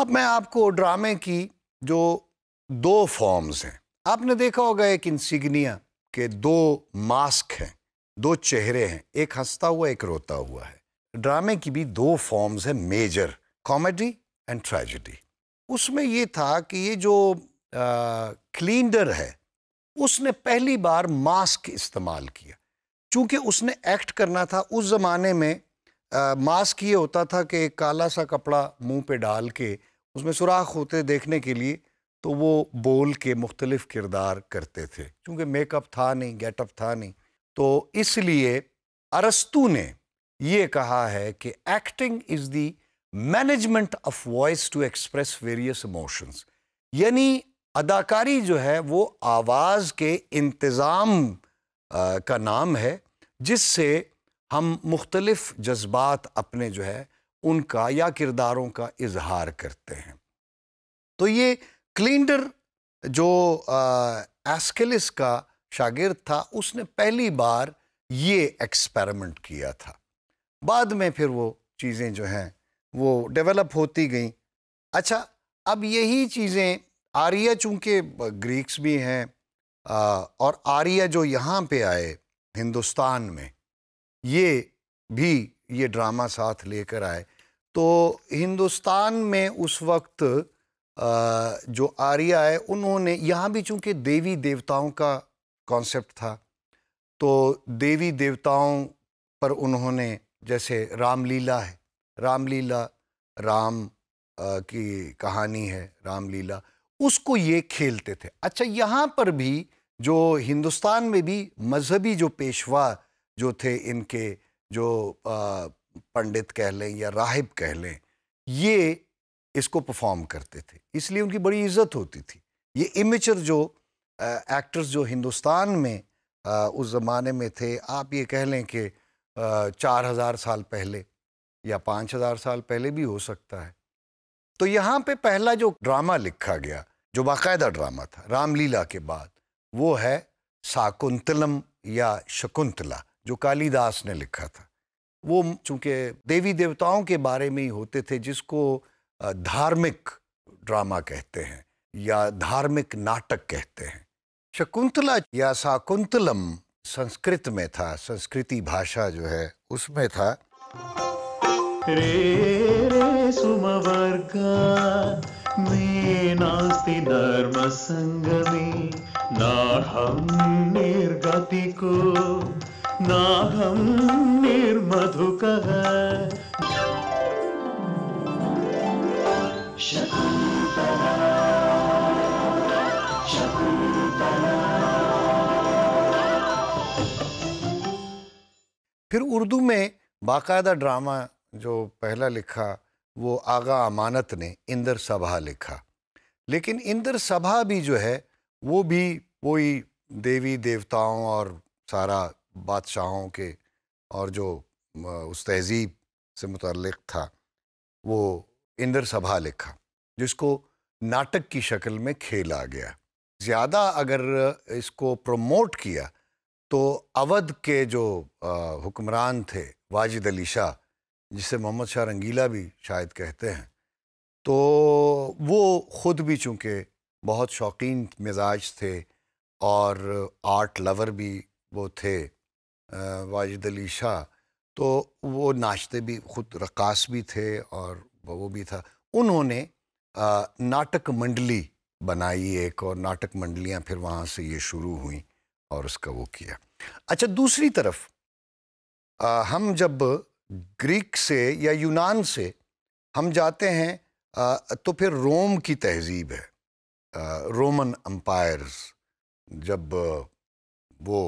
अब मैं आपको ड्रामे की जो दो फॉर्म्स हैं आपने देखा होगा एक इंसिग्निया के दो मास्क हैं दो चेहरे हैं एक हंसता हुआ एक रोता हुआ है ड्रामे की भी दो फॉर्म्स हैं मेजर कॉमेडी एंड ट्रेजिडी उसमें ये था कि ये जो क्लीनडर है उसने पहली बार मास्क इस्तेमाल किया क्योंकि उसने एक्ट करना था उस ज़माने में मास्क ये होता था कि एक काला सा कपड़ा मुंह पे डाल के उसमें सुराख होते देखने के लिए तो वो बोल के मुख्तलिफ किरदार करते थे क्योंकि मेकअप था नहीं गेटअप था नहीं तो इसलिए अरस्तू ने ये कहा है कि acting is the management of voice to express various emotions यानी अदाकारी जो है वो आवाज़ के इंतज़ाम का नाम है जिससे हम मुख्तलफ़ जज्बात अपने जो है उनका या किरदारों का इजहार करते हैं तो ये क्लिंडर जो एस्केलिस का शागिर्द था उसने पहली बार ये एक्सपेरिमेंट किया था बाद में फिर वो चीज़ें जो हैं वो डेवलप होती गईं अच्छा अब यही चीज़ें आर्या चूँकि ग्रीक्स भी हैं और आर्या जो यहाँ पे आए हिंदुस्तान में ये भी ये ड्रामा साथ लेकर आए तो हिंदुस्तान में उस वक्त जो आर्या है उन्होंने यहाँ भी चूँकि देवी देवताओं का कॉन्सेप्ट था तो देवी देवताओं पर उन्होंने जैसे रामलीला है रामलीला राम की कहानी है रामलीला उसको ये खेलते थे अच्छा यहाँ पर भी जो हिंदुस्तान में भी मजहबी जो पेशवा जो थे इनके जो पंडित कह लें या राहिब कह लें ये इसको परफॉर्म करते थे इसलिए उनकी बड़ी इज्जत होती थी ये इमेचर जो एक्टर्स जो हिंदुस्तान में आ, उस ज़माने में थे आप ये कह लें कि चार हज़ार साल पहले या पाँच हज़ार साल पहले भी हो सकता है तो यहाँ पे पहला जो ड्रामा लिखा गया जो बाकायदा ड्रामा था रामलीला के बाद वो है साकुंतलम या शकुंतला जो कालिदास ने लिखा था वो चूंकि देवी देवताओं के बारे में ही होते थे जिसको धार्मिक ड्रामा कहते हैं या धार्मिक नाटक कहते हैं शकुंतला या साकुंतलम संस्कृत में था संस्कृति भाषा जो है उसमें था रे रे सुमवर्गा निर्मधुक फिर उर्दू में बाकायदा ड्रामा जो पहला लिखा वो आगा अमानत ने इंदर सभा लिखा लेकिन इंदर सभा भी जो है वो भी वही देवी देवताओं और सारा बादशाहों के और जो उस तहज़ीब से मुतलक था वो इंद्र सभा लिखा जिसको नाटक की शक्ल में खेला गया ज़्यादा अगर इसको प्रमोट किया तो अवध के जो हुक्मरान थे वाजिद अली शाह जिसे मोहम्मद शाह रंगीला भी शायद कहते हैं तो वो ख़ुद भी चूँकि बहुत शौकीन मिजाज थे और आर्ट लवर भी वो थे वाजिद अली शाह तो वो नाचते भी खुद रकास भी थे और वो भी था उन्होंने नाटक मंडली बनाई एक और नाटक मंडलियाँ फिर वहाँ से ये शुरू हुई और उसका वो किया अच्छा दूसरी तरफ आ, हम जब ग्रीक से या यूनान से हम जाते हैं आ, तो फिर रोम की तहजीब है आ, रोमन अम्पायर्स जब वो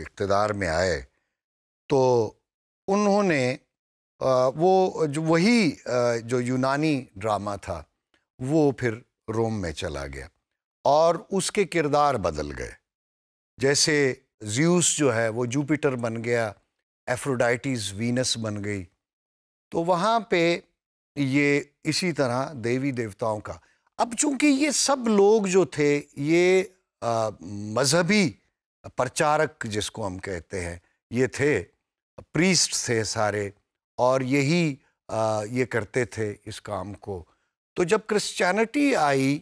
इकतदार में आए तो उन्होंने वो जो वही जो यूनानी ड्रामा था वो फिर रोम में चला गया और उसके किरदार बदल गए जैसे ज्यूस जो है वो जुपिटर बन गया एफ्रोडाइटिस वीनस बन गई तो वहाँ पे ये इसी तरह देवी देवताओं का अब चूंकि ये सब लोग जो थे ये मज़हबी प्रचारक जिसको हम कहते हैं ये थे प्रीस्ट थे सारे और यही ये करते थे इस काम को तो जब क्रिश्चियनिटी आई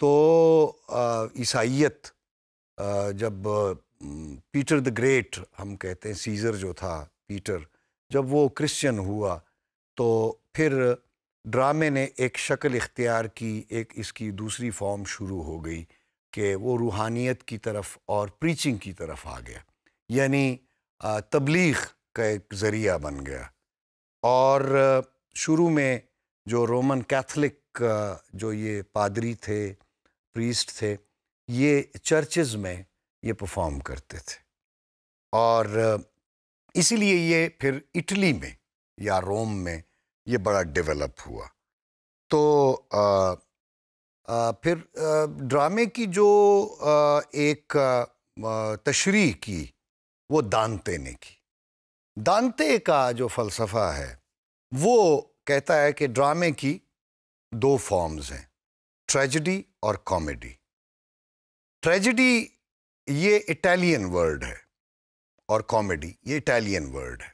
तो ईसाइत जब पीटर द ग्रेट हम कहते हैं सीज़र जो था पीटर जब वो क्रिश्चियन हुआ तो फिर ड्रामे ने एक शक्ल इख्तियार की एक इसकी दूसरी फॉर्म शुरू हो गई कि वो रूहानियत की तरफ और प्रीचिंग की तरफ आ गया यानी तबलीग का एक ज़रिया बन गया और शुरू में जो रोमन कैथलिक जो ये पादरी थे प्रीस्ट थे ये चर्चेज़ में ये परफॉर्म करते थे और इसीलिए ये फिर इटली में या रोम में ये बड़ा डेवलप हुआ तो फिर ड्रामे की जो एक तशरी की वो दानते ने की दानते का जो फ़लसफ़ा है वो कहता है कि ड्रामे की दो फॉर्म्स हैं ट्रेजडी और कॉमेडी ट्रेजडी ये इटालियन वर्ड है और कॉमेडी ये इटालियन वर्ड है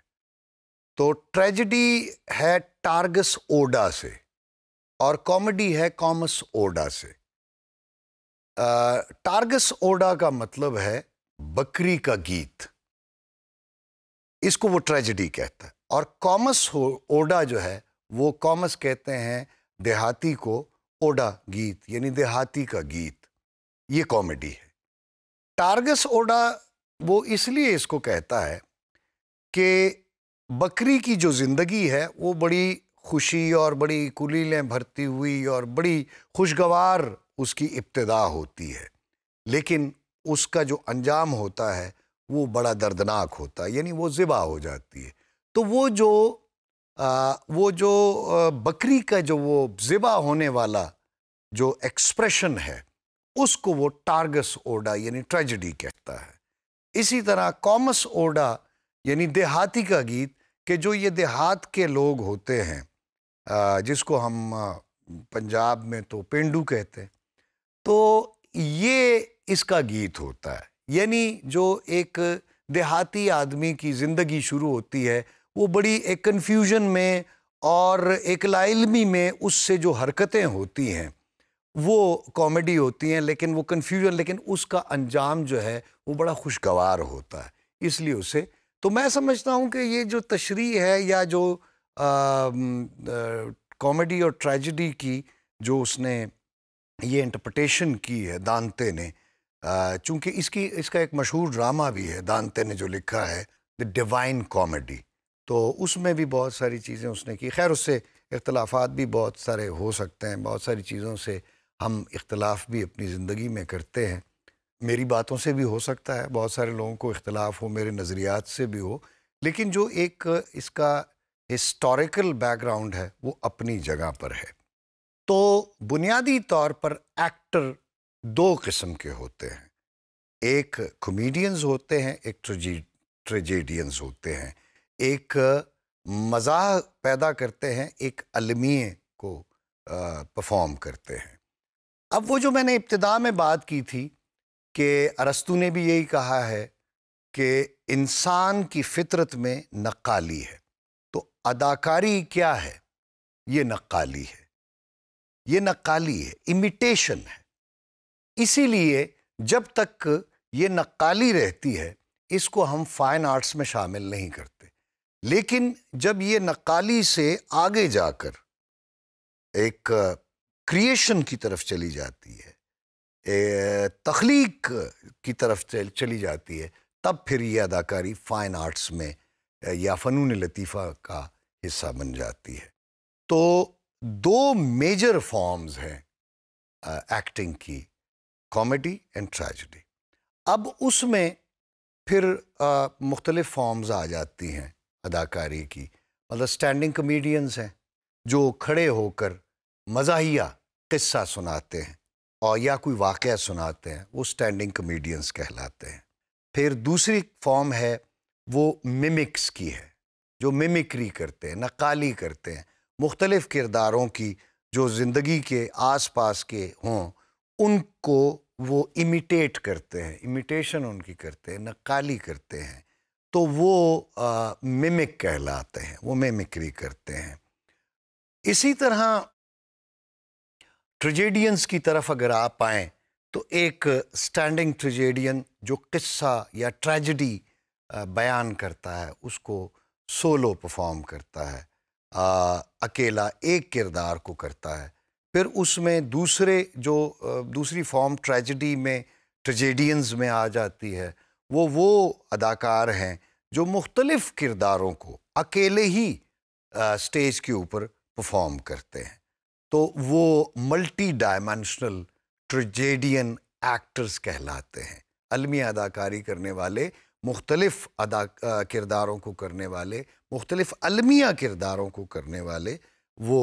तो ट्रेजडी है टारगस ओडा से और कॉमेडी है कॉमस ओडा से टारगस ओडा का मतलब है बकरी का गीत इसको वो ट्रेजेडी कहता है और कॉमस ओडा जो है वो कॉमस कहते हैं देहाती को ओडा गीत यानी देहाती का गीत ये कॉमेडी है टारगस ओडा वो इसलिए इसको कहता है कि बकरी की जो ज़िंदगी है वो बड़ी खुशी और बड़ी कुलीलें भरती हुई और बड़ी खुशगवार उसकी इब्तदा होती है लेकिन उसका जो अंजाम होता है वो बड़ा दर्दनाक होता है यानी वो ज़िबा हो जाती है तो वो जो आ, वो जो बकरी का जो वो ज़िबा होने वाला जो एक्सप्रेशन है उसको वो टारगस ओडा यानी ट्रेजडी कहता है इसी तरह कॉमस ओडा यानी देहाती का गीत कि जो ये देहात के लोग होते हैं जिसको हम पंजाब में तो पेंडू कहते हैं तो ये इसका गीत होता है यानी जो एक देहाती आदमी की ज़िंदगी शुरू होती है वो बड़ी एक कन्फ्यूजन में और एक लाइलमी में उससे जो हरकतें होती हैं वो कॉमेडी होती हैं लेकिन वो कन्फ्यूजन लेकिन उसका अंजाम जो है वो बड़ा खुशगवार होता है इसलिए उसे तो मैं समझता हूँ कि ये जो तशरी है या जो कॉमेडी और ट्रेजिडी की जो उसने ये इंटरप्रटेशन की है दानते ने चूंकि इसकी इसका एक मशहूर ड्रामा भी है दानते ने जो लिखा है द डिवाइन कॉमेडी तो उसमें भी बहुत सारी चीज़ें उसने की खैर उससे इख्तलाफात भी बहुत सारे हो सकते हैं बहुत सारी चीज़ों से हम इख्तलाफ भी अपनी ज़िंदगी में करते हैं मेरी बातों से भी हो सकता है बहुत सारे लोगों को इख्तलाफ हो मेरे नज़रियात से भी हो लेकिन जो एक इसका हिस्टोरिकल बैकग्राउंड है वो अपनी जगह पर है तो बुनियादी तौर पर एक्टर दो किस्म के होते हैं एक कॉमेडियंस होते हैं एक ट्रेजेडियंस होते हैं एक मजाक पैदा करते हैं एक अलमीय को परफॉर्म करते हैं अब वो जो मैंने इब्तदा में बात की थी कि अरस्तु ने भी यही कहा है कि इंसान की फितरत में नकाली है अदाकारी क्या है ये नक्काली है ये नक्काली है इमिटेशन है इसीलिए जब तक ये नक्काली रहती है इसको हम फाइन आर्ट्स में शामिल नहीं करते लेकिन जब ये नक्काली से आगे जाकर एक क्रिएशन की तरफ चली जाती है तख्लीक की तरफ चली जाती है तब फिर ये अदाकारी फ़ाइन आर्ट्स में या फ़नून लतीफ़ा का हिस्सा बन जाती है तो दो मेजर फॉर्म्स हैं एक्टिंग की कॉमेडी एंड ट्रेजडी अब उसमें फिर मुख्तलिफ़ फॉर्म्स आ जाती हैं अदाकारी की मतलब स्टैंडिंग कमेडियंस हैं जो खड़े होकर मज़ाहिया किस्सा सुनाते हैं और या कोई वाक़ सुनाते हैं वो स्टैंडिंग कमेडियंस कहलाते हैं फिर दूसरी फॉर्म है वो मिमिक्स की है जो मिमिक्री करते हैं नकाली करते हैं मुख्तलिफ़ किरदारों की जो ज़िंदगी के आस पास के हों उनको वो इमिटेट करते हैं इमिटेशन उनकी करते हैं नकाली करते हैं तो वो आ, मिमिक कहलाते हैं वो मिमिक्री करते हैं इसी तरह ट्रेजेडियंस की तरफ अगर आप आए तो एक स्टैंडिंग ट्रेजेडियन जो किस्सा या ट्रेजडी बयान करता है उसको सोलो परफॉर्म करता है आ, अकेला एक किरदार को करता है फिर उसमें दूसरे जो दूसरी फॉर्म ट्रेजिडी में ट्रेजेडियंस में आ जाती है वो वो अदाकार हैं जो मुख्तलफ़ किरदारों को अकेले ही आ, स्टेज के ऊपर परफॉर्म करते हैं तो वो मल्टी डायमेंशनल ट्रेजेडियन एक्टर्स कहलाते हैं अलमी अदाकारी करने वाले मुख्तलफ़ अदा किरदारों को करने वाले मुख्तलफ़ अलमिया किरदारों को करने वाले वो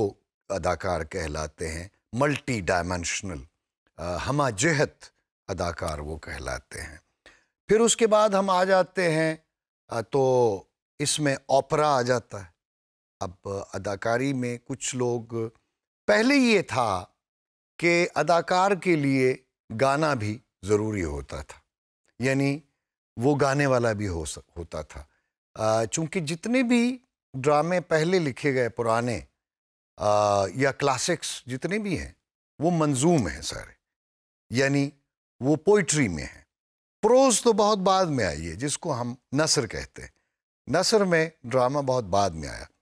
अदाकार कहलाते हैं मल्टी डायमेंशनल हमाजहत अदाकार वो कहलाते हैं फिर उसके बाद हम आ जाते हैं तो इसमें ओपरा आ जाता है अब अदाकारी में कुछ लोग पहले ये था कि अदाकार के लिए गाना भी ज़रूरी होता था यानी वो गाने वाला भी हो होता था चूँकि जितने भी ड्रामे पहले लिखे गए पुराने आ, या क्लासिक्स जितने भी हैं वो मंजूम हैं सारे यानी वो पोइट्री में हैं प्रोज तो बहुत बाद में आई है जिसको हम नसर कहते हैं नसर में ड्रामा बहुत बाद में आया